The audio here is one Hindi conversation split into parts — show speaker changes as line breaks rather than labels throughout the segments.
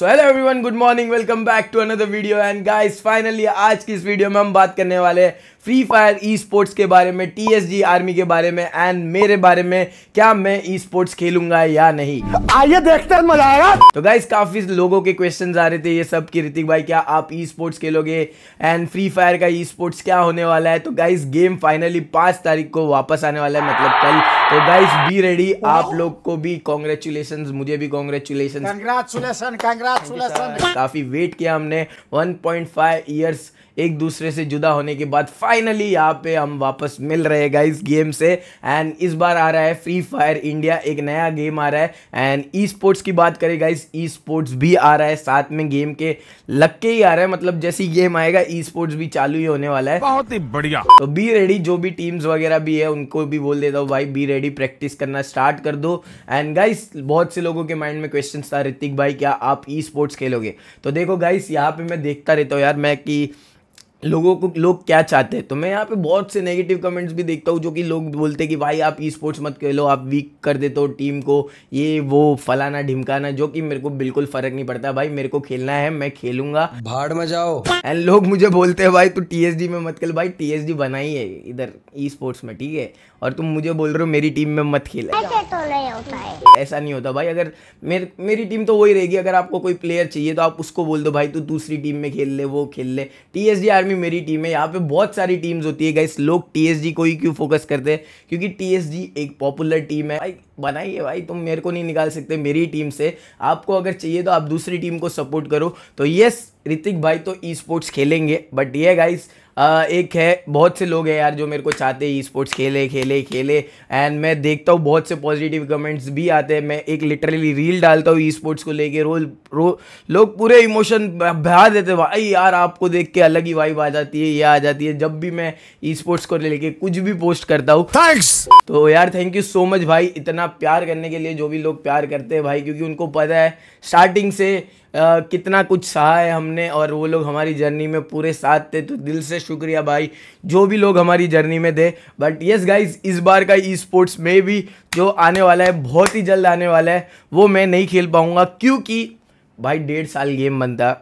So hello everyone good morning welcome back to another video and guys finally आज की इस वीडियो में हम बात करने वाले हैं फ्री फायर ई स्पोर्ट्स के बारे में टीएसजी आर्मी के बारे में एंड मेरे बारे में क्या मैं ई स्पोर्ट्स खेलूंगा या नहीं आइए देखते हैं मजा आएगा तो गाइज काफी लोगों के क्वेश्चन आ रहे थे ये सब की ऋतिक भाई क्या आप ई स्पोर्ट्स खेलोगे एंड फ्री फायर का ई स्पोर्ट्स क्या होने वाला है तो गाइज गेम फाइनली पांच तारीख को वापस आने वाला है मतलब कल तो गाइज बी रेडी आप oh. लोग को भी कॉन्ग्रेचुलेशन मुझे भी कॉन्ग्रेचुलेशन काफी वेट किया हमने 1.5 इयर्स एक दूसरे से जुदा होने के बाद फाइनली यहाँ पे हम वापस मिल रहे हैं गाइस गेम से एंड इस बार आ रहा है फ्री फायर इंडिया एक नया गेम आ रहा है एंड ई स्पोर्ट्स की बात करें गाइस ई स्पोर्ट्स भी आ रहा है साथ में गेम के लग के ही आ रहा है मतलब जैसी गेम आएगा ई स्पोर्ट्स भी चालू ही होने वाला है बहुत ही बढ़िया तो बी रेडी जो भी टीम्स वगैरह भी है उनको भी बोल देता हूँ भाई बी रेडी प्रैक्टिस करना स्टार्ट कर दो एंड गाइस बहुत से लोगों के माइंड में क्वेश्चन था ऋतिक भाई क्या आप ई स्पोर्ट्स खेलोगे तो देखो गाइस यहाँ पे मैं देखता रहता हूँ यार मैं कि लोगों को लोग क्या चाहते हैं तो मैं यहाँ पे बहुत से नेगेटिव कमेंट्स भी देखता हूँ जो कि लोग बोलते हैं कि भाई आप ई स्पोर्ट्स मत खेलो आप वीक कर देते हो टीम को ये वो फलाना ढिमकाना जो कि मेरे को बिल्कुल फर्क नहीं पड़ता भाई मेरे को खेलना है मैं खेलूंगा भाड़ में जाओ एंड लोग मुझे बोलते हैं भाई तू टी में मत खेल भाई टी बनाई है इधर ई स्पोर्ट्स में ठीक है और तुम मुझे बोल रहे हो मेरी टीम में मत खेल तो ऐसा नहीं होता भाई अगर मेर, मेरी टीम तो वही रहेगी अगर आपको कोई प्लेयर चाहिए तो आप उसको बोल दो भाई तू दूसरी टीम में खेल ले वो खेल ले टी एस आर्मी भी मेरी टीम है यहाँ पे बहुत सारी टीम्स होती है गाइस लोग टीएसजी को ही क्यों फोकस करते हैं क्योंकि टीएसजी एक पॉपुलर टीम है भाई बनाइए भाई तुम मेरे को नहीं निकाल सकते मेरी टीम से आपको अगर चाहिए तो आप दूसरी टीम को सपोर्ट करो तो यस ऋतिक भाई तो ई स्पोर्ट्स खेलेंगे बट ये गाइस आ, एक है बहुत से लोग हैं यार जो मेरे को चाहते हैं ई स्पोर्ट्स खेले खेले खेले एंड मैं देखता हूँ बहुत से पॉजिटिव कमेंट्स भी आते हैं मैं एक लिटरली रील डालता हूँ ई स्पोर्ट्स को लेके रोल रो लोग पूरे इमोशन बहा देते भाई यार आपको देख के अलग ही वाइब आ जाती है ये आ जाती है जब भी मैं ई स्पोर्ट्स को लेके कुछ भी पोस्ट करता हूँ थैंक्स तो यार थैंक यू सो मच भाई इतना प्यार करने के लिए जो भी लोग प्यार करते हैं भाई क्योंकि उनको पता है स्टार्टिंग से कितना कुछ सहा है हमने और वो लोग हमारी जर्नी में पूरे साथ थे तो दिल से शुक्रिया भाई जो भी लोग हमारी जर्नी में थे बट येस गाइज इस बार का ई स्पोर्ट्स में भी जो आने वाला है बहुत ही जल्द आने वाला है वो मैं नहीं खेल पाऊँगा क्योंकि भाई डेढ़ साल गेम बनता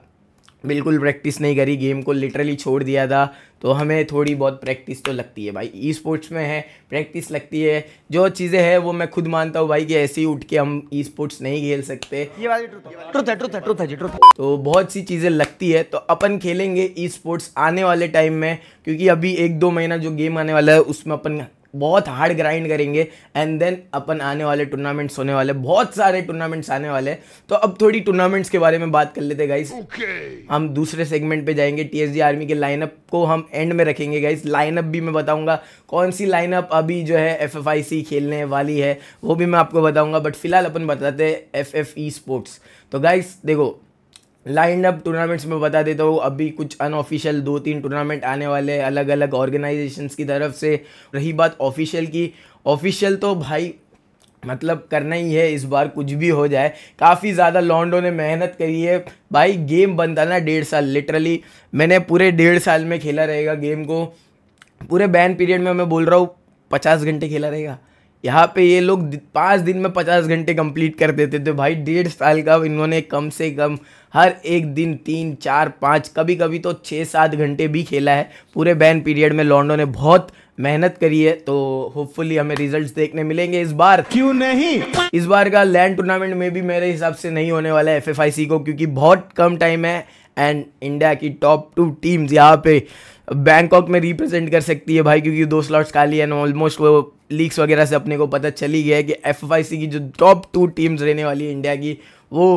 बिल्कुल प्रैक्टिस नहीं करी गेम को लिटरली छोड़ दिया था तो हमें थोड़ी बहुत प्रैक्टिस तो लगती है भाई ई स्पोर्ट्स में है प्रैक्टिस लगती है जो चीज़ें हैं वो मैं खुद मानता हूँ भाई कि ऐसे ही उठ के हम ई स्पोर्ट्स नहीं खेल सकते ये ट्रुथ है ट्रुथ है ट्रुथ है तो बहुत सी चीज़ें लगती है तो अपन खेलेंगे ई स्पोर्ट्स आने वाले टाइम में क्योंकि अभी एक दो महीना जो गेम आने वाला है उसमें अपन बहुत हार्ड ग्राइंड करेंगे एंड देन अपन आने वाले टूर्नामेंट्स होने वाले बहुत सारे टूर्नामेंट्स आने वाले तो अब थोड़ी टूर्नामेंट्स के बारे में बात कर लेते गाइस okay. हम दूसरे सेगमेंट पे जाएंगे टीएसडी आर्मी के लाइनअप को हम एंड में रखेंगे गाइस लाइनअप भी मैं बताऊंगा कौन सी लाइनअप अभी जो है एफ खेलने वाली है वो भी मैं आपको बताऊँगा बट फिलहाल अपन बताते हैं एफ स्पोर्ट्स e तो गाइस देखो लाइंड अप टूर्नामेंट्स में बता देता हूँ अभी कुछ अनऑफिशियल दो तीन टूर्नामेंट आने वाले अलग अलग ऑर्गेनाइजेशंस की तरफ से रही बात ऑफिशियल की ऑफिशियल तो भाई मतलब करना ही है इस बार कुछ भी हो जाए काफ़ी ज़्यादा लॉन्डो ने मेहनत करी है भाई गेम बनता ना डेढ़ साल लिटरली मैंने पूरे डेढ़ साल में खेला रहेगा गेम को पूरे बैन पीरियड में मैं बोल रहा हूँ पचास घंटे खेला रहेगा यहाँ पे ये लोग पाँच दिन में पचास घंटे कंप्लीट कर देते थे भाई डेढ़ साल का इन्होंने कम से कम हर एक दिन तीन चार पाँच कभी कभी तो छः सात घंटे भी खेला है पूरे बैन पीरियड में लॉन्डो ने बहुत मेहनत करी है तो होपफुली हमें रिजल्ट्स देखने मिलेंगे इस बार क्यों नहीं इस बार का लैंड टूर्नामेंट में भी मेरे हिसाब से नहीं होने वाला है एफ को क्योंकि बहुत कम टाइम है एंड इंडिया की टॉप टू टीम्स यहाँ पे बैंकॉक में रिप्रेजेंट कर सकती है भाई क्योंकि दो स्लॉट्स खाली एंड ऑलमोस्ट वो लीक्स वगैरह से अपने को पता चली गया है कि एफ की जो टॉप टू टीम्स रहने वाली है इंडिया की वो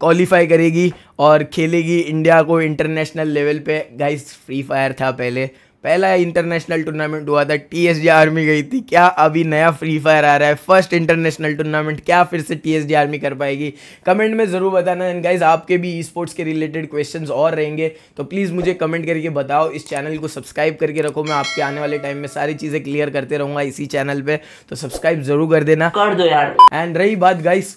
क्वालिफाई करेगी और खेलेगी इंडिया को इंटरनेशनल लेवल पे गाइस फ्री फायर था पहले पहला इंटरनेशनल टूर्नामेंट हुआ था टी आर्मी गई थी क्या अभी नया फ्री फायर आ रहा है फर्स्ट इंटरनेशनल टूर्नामेंट क्या फिर से टी आर्मी कर पाएगी कमेंट में ज़रूर बताना एंड गाइज आपके भी ई स्पोर्ट्स के रिलेटेड क्वेश्चन और रहेंगे तो प्लीज़ मुझे कमेंट करके बताओ इस चैनल को सब्सक्राइब करके रखो मैं आपके आने वाले टाइम में सारी चीज़ें क्लियर करते रहूँगा इसी चैनल पर तो सब्सक्राइब ज़रूर कर देना कर दो यार एंड रही बात गाइज़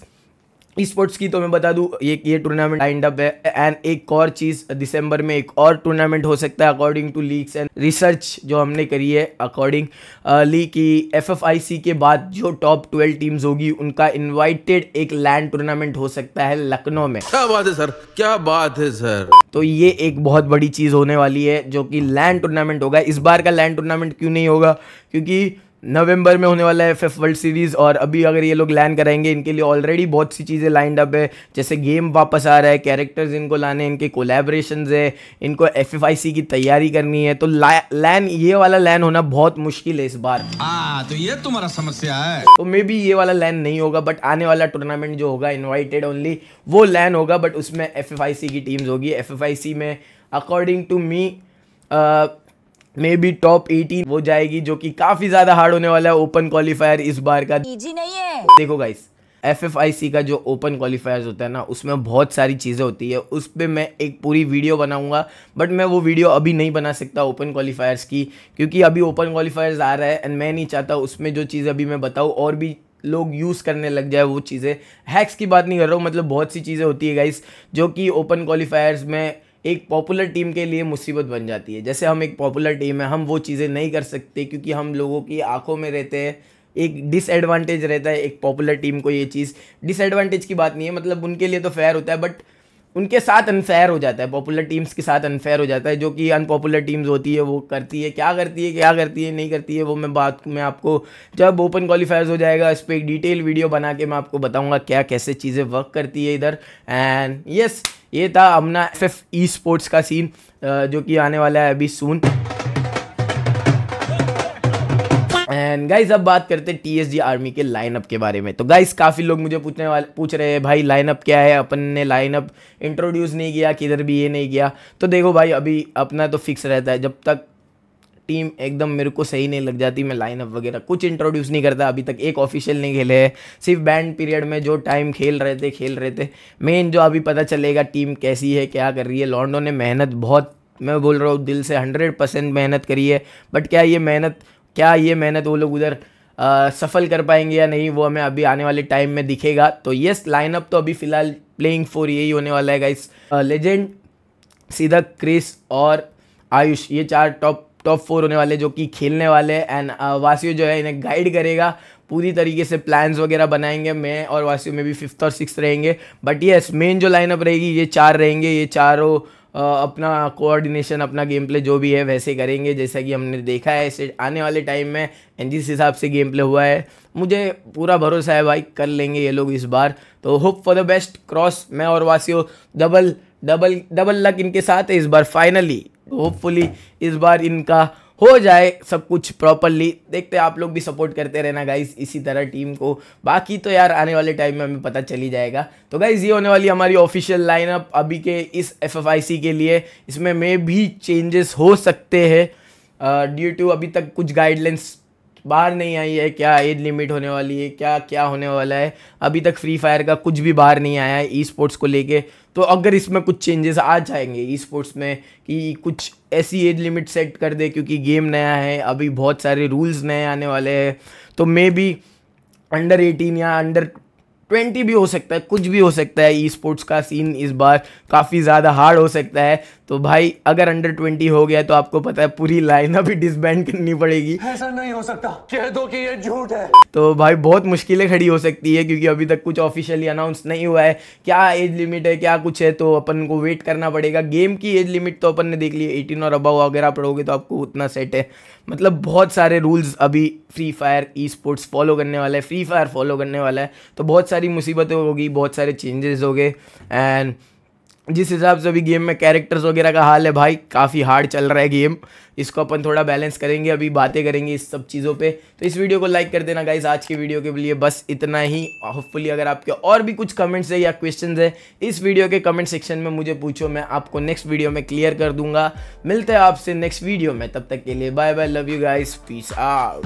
स्पोर्ट्स की तो मैं बता दूं ये ये टूर्नामेंट लाइंड अप है एंड एक और चीज़ दिसंबर में एक और टूर्नामेंट हो सकता है according to leagues and research जो हमने करी है अकॉर्डिंग ली की एफएफआईसी के बाद जो टॉप ट्वेल्व टीम्स होगी उनका इनवाइटेड एक लैंड टूर्नामेंट हो सकता है लखनऊ में क्या बात है सर क्या बात है सर तो ये एक बहुत बड़ी चीज़ होने वाली है जो कि लैंड टूर्नामेंट होगा इस बार का लैंड टूर्नामेंट क्यों नहीं होगा क्योंकि नवंबर में होने वाला है एफ वर्ल्ड सीरीज़ और अभी अगर ये लोग लैंड कराएंगे इनके लिए ऑलरेडी बहुत सी चीज़ें लाइंड अप है जैसे गेम वापस आ रहा है कैरेक्टर्स इनको लाने इनके कोलेब्रेशन है इनको एफ की तैयारी करनी है तो लैन ये वाला लैन होना बहुत मुश्किल है इस बार आ, हाँ, तो ये तुम्हारा समस्या है तो मे बी ये वाला लैन नहीं होगा बट आने वाला टूर्नामेंट जो होगा इन्वाइटेड ओनली वो लैन होगा बट उसमें एफ की टीम्स होगी एफ में according to me maybe top 18 हो जाएगी जो कि काफी ज्यादा हार्ड होने वाला है ओपन क्वालिफायर इस बार का इजी नहीं है देखो guys F F I C का जो ओपन क्वालिफायर्स होता है ना उसमें बहुत सारी चीज़ें होती है उस पर मैं एक पूरी वीडियो बनाऊंगा बट मैं वो वीडियो अभी नहीं बना सकता ओपन क्वालिफायर्स की क्योंकि अभी ओपन क्वालिफायर्स आ रहा है एंड मैं नहीं चाहता उसमें जो चीज़ अभी मैं बताऊँ और भी लोग यूज़ करने लग जाए वो चीज़ें हैक्स की बात नहीं कर रहा हूँ मतलब बहुत सी चीज़ें होती है गाइस जो कि ओपन क्वालिफायर्स में एक पॉपुलर टीम के लिए मुसीबत बन जाती है जैसे हम एक पॉपुलर टीम है हम वो चीज़ें नहीं कर सकते क्योंकि हम लोगों की आंखों में रहते हैं एक डिसएडवांटेज रहता है एक पॉपुलर टीम को ये चीज़ डिसएडवांटेज की बात नहीं है मतलब उनके लिए तो फेयर होता है बट उनके साथ अनफेयर हो जाता है पॉपुलर टीम्स के साथ अनफेयर हो जाता है जो कि अनपॉपुलर टीम्स होती है वो करती है क्या करती है क्या करती है नहीं करती है वो मैं बात मैं आपको जब ओपन क्वालिफायर्स हो जाएगा इस पर एक डिटेल वीडियो बना के मैं आपको बताऊँगा क्या कैसे चीज़ें वर्क करती है इधर एंड यस yes, ये था अपना एफ एफ ई स्पोर्ट्स का सीन जो कि आने वाला है अभी सून एंड गाइज अब बात करते हैं जी आर्मी के लाइनअप के बारे में तो गाइज काफ़ी लोग मुझे पूछने वाले पूछ रहे हैं भाई लाइनअप क्या है अपन ने लाइनअप इंट्रोड्यूस नहीं किया किधर भी ये नहीं किया तो देखो भाई अभी अपना तो फिक्स रहता है जब तक टीम एकदम मेरे को सही नहीं लग जाती मैं लाइनअप वगैरह कुछ इंट्रोड्यूस नहीं करता अभी तक एक ऑफिशियल नहीं खेले है सिर्फ बैंड पीरियड में जो टाइम खेल रहे थे खेल रहे थे मेन जो अभी पता चलेगा टीम कैसी है क्या कर रही है लॉन्डो ने मेहनत बहुत मैं बोल रहा हूँ दिल से हंड्रेड परसेंट मेहनत करी है बट क्या ये मेहनत क्या ये मेहनत वो लोग उधर सफल कर पाएंगे या नहीं वो हमें अभी आने वाले टाइम में दिखेगा तो येस लाइनअप तो अभी फ़िलहाल प्लेइंग फोर यही होने वाला है गाइस लेजेंड सीधा क्रिस और आयुष ये चार टॉप टॉप फोर होने वाले जो कि खेलने वाले हैं एंड uh, वासियो जो है इन्हें गाइड करेगा पूरी तरीके से प्लान्स वगैरह बनाएंगे मैं और वासियो में भी फिफ्थ और सिक्स रहेंगे बट येस मेन जो लाइनअप रहेगी ये चार रहेंगे ये चारों uh, अपना कोऑर्डिनेशन अपना गेम प्ले जो भी है वैसे करेंगे जैसा कि हमने देखा है ऐसे आने वाले टाइम में एन जिस हिसाब से गेम प्ले हुआ है मुझे पूरा भरोसा है भाई कर लेंगे ये लोग इस बार तो hope for the best cross मैं और वासियो डबल डबल डबल लक इनके साथ है इस बार फाइनली होपफुली इस बार इनका हो जाए सब कुछ प्रॉपरली देखते हैं आप लोग भी सपोर्ट करते रहना गाइज इसी तरह टीम को बाकी तो यार आने वाले टाइम में हमें पता चली जाएगा तो गाइज ये होने वाली हमारी ऑफिशियल लाइनअप अभी के इस एफ के लिए इसमें मे भी चेंजेस हो सकते हैं ड्यू टू अभी तक कुछ गाइडलाइंस बाहर नहीं आई है क्या एज लिमिट होने वाली है क्या क्या होने वाला है अभी तक फ्री फायर का कुछ भी बाहर नहीं आया है ई स्पोर्ट्स को लेके तो अगर इसमें कुछ चेंजेस आ जाएंगे ई स्पोर्ट्स में कि कुछ ऐसी एज लिमिट सेट कर दे क्योंकि गेम नया है अभी बहुत सारे रूल्स नए आने वाले हैं तो मे बी अंडर एटीन या अंडर ट्वेंटी भी हो सकता है कुछ भी हो सकता है ई स्पोर्ट्स का सीन इस बार काफ़ी ज़्यादा हार्ड हो सकता है तो भाई अगर अंडर ट्वेंटी हो गया तो आपको पता है पूरी लाइन अभी डिसबैंड करनी पड़ेगी ऐसा नहीं हो सकता कह दो कि ये झूठ है तो भाई बहुत मुश्किलें खड़ी हो सकती है क्योंकि अभी तक कुछ ऑफिशियली अनाउंस नहीं हुआ है क्या एज लिमिट है क्या कुछ है तो अपन को वेट करना पड़ेगा गेम की एज लिमिट तो अपन ने देख ली एटीन और अबाव अगर आप पढ़ोगे तो आपको उतना सेट है मतलब बहुत सारे रूल्स अभी free fire esports follow करने वाला है फ्री फायर फॉलो करने वाला है तो बहुत सारी मुसीबतें होगी बहुत सारे चेंजेस हो गए एंड जिस हिसाब से अभी गेम में कैरेक्टर्स वगैरह का हाल है भाई काफ़ी हार्ड चल रहा है गेम इसको अपन थोड़ा बैलेंस करेंगे अभी बातें करेंगे इस सब चीज़ों पे तो इस वीडियो को लाइक कर देना गाइज आज के वीडियो के लिए बस इतना ही होपफुली अगर आपके और भी कुछ कमेंट्स है या क्वेश्चंस है इस वीडियो के कमेंट सेक्शन में मुझे पूछो मैं आपको नेक्स्ट वीडियो में क्लियर कर दूंगा मिलते हैं आपसे नेक्स्ट वीडियो में तब तक के लिए bye bye love you guys peace out